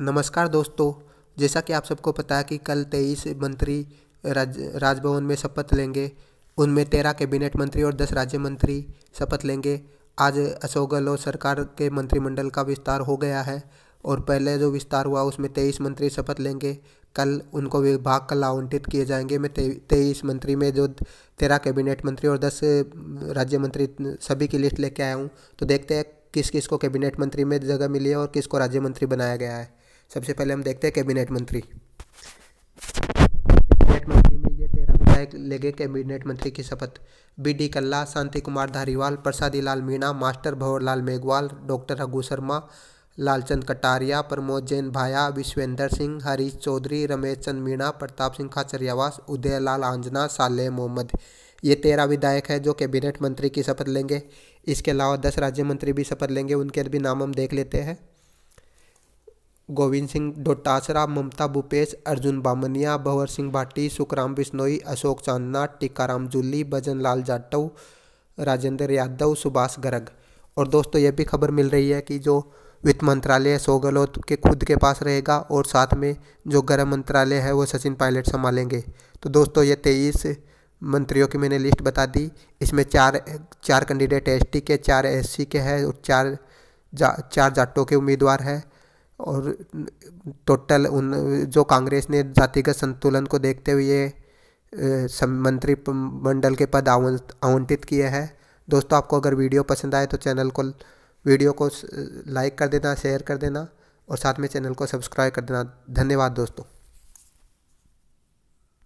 नमस्कार दोस्तों जैसा कि आप सबको पता है कि कल तेईस मंत्री राज राजभवन में शपथ लेंगे उनमें तेरह कैबिनेट मंत्री और दस राज्य मंत्री शपथ लेंगे आज अशोक गहलोत सरकार के मंत्रिमंडल का विस्तार हो गया है और पहले जो विस्तार हुआ उसमें तेईस मंत्री शपथ लेंगे कल उनको विभाग कल आवंटित किए जाएंगे में तेईस मंत्री में जो तेरह कैबिनेट मंत्री और दस राज्य मंत्री सभी की लिस्ट लेके आया हूँ तो देखते हैं किस किस को कैबिनेट मंत्री में जगह मिली है और किसको राज्य मंत्री बनाया गया है सबसे पहले हम देखते हैं कैबिनेट मंत्री कैबिनेट मंत्री में ये तेरह विधायक लेंगे कैबिनेट मंत्री की शपथ बी डी कल्ला शांति कुमार धारीवाल प्रसादी लाल मीणा मास्टर भंवरलाल मेघवाल डॉक्टर रघु शर्मा लालचंद कटारिया प्रमोद जैन भाया विश्वेंद्र सिंह हरीश चौधरी रमेश चंद मीणा प्रताप सिंह खाचरियावास उदयलाल आंजना साले मोहम्मद ये तेरह विधायक हैं जो कैबिनेट मंत्री की शपथ लेंगे इसके अलावा दस राज्य मंत्री भी शपथ लेंगे उनके भी नाम हम देख लेते हैं गोविंद सिंह डोटासरा ममता भूपेश अर्जुन बामनिया भंवर सिंह भाटी सुखराम बिश्नोई अशोक चांदना टीकाराम जुल्ली भजन लाल जाटव राजेंद्र यादव सुभाष गर्ग और दोस्तों ये भी खबर मिल रही है कि जो वित्त मंत्रालय है सो गहलोत के खुद के पास रहेगा और साथ में जो गृह मंत्रालय है वो सचिन पायलट संभालेंगे तो दोस्तों ये तेईस मंत्रियों की मैंने लिस्ट बता दी इसमें चार चार कैंडिडेट एसटी के चार एससी के हैं और चार जा चार जाटों के उम्मीदवार हैं और टोटल उन जो कांग्रेस ने जातिगत संतुलन को देखते हुए मंत्री मंडल के पद आवंटित किए हैं दोस्तों आपको अगर वीडियो पसंद आए तो चैनल को वीडियो को लाइक कर देना शेयर कर देना और साथ में चैनल को सब्सक्राइब कर देना धन्यवाद दोस्तों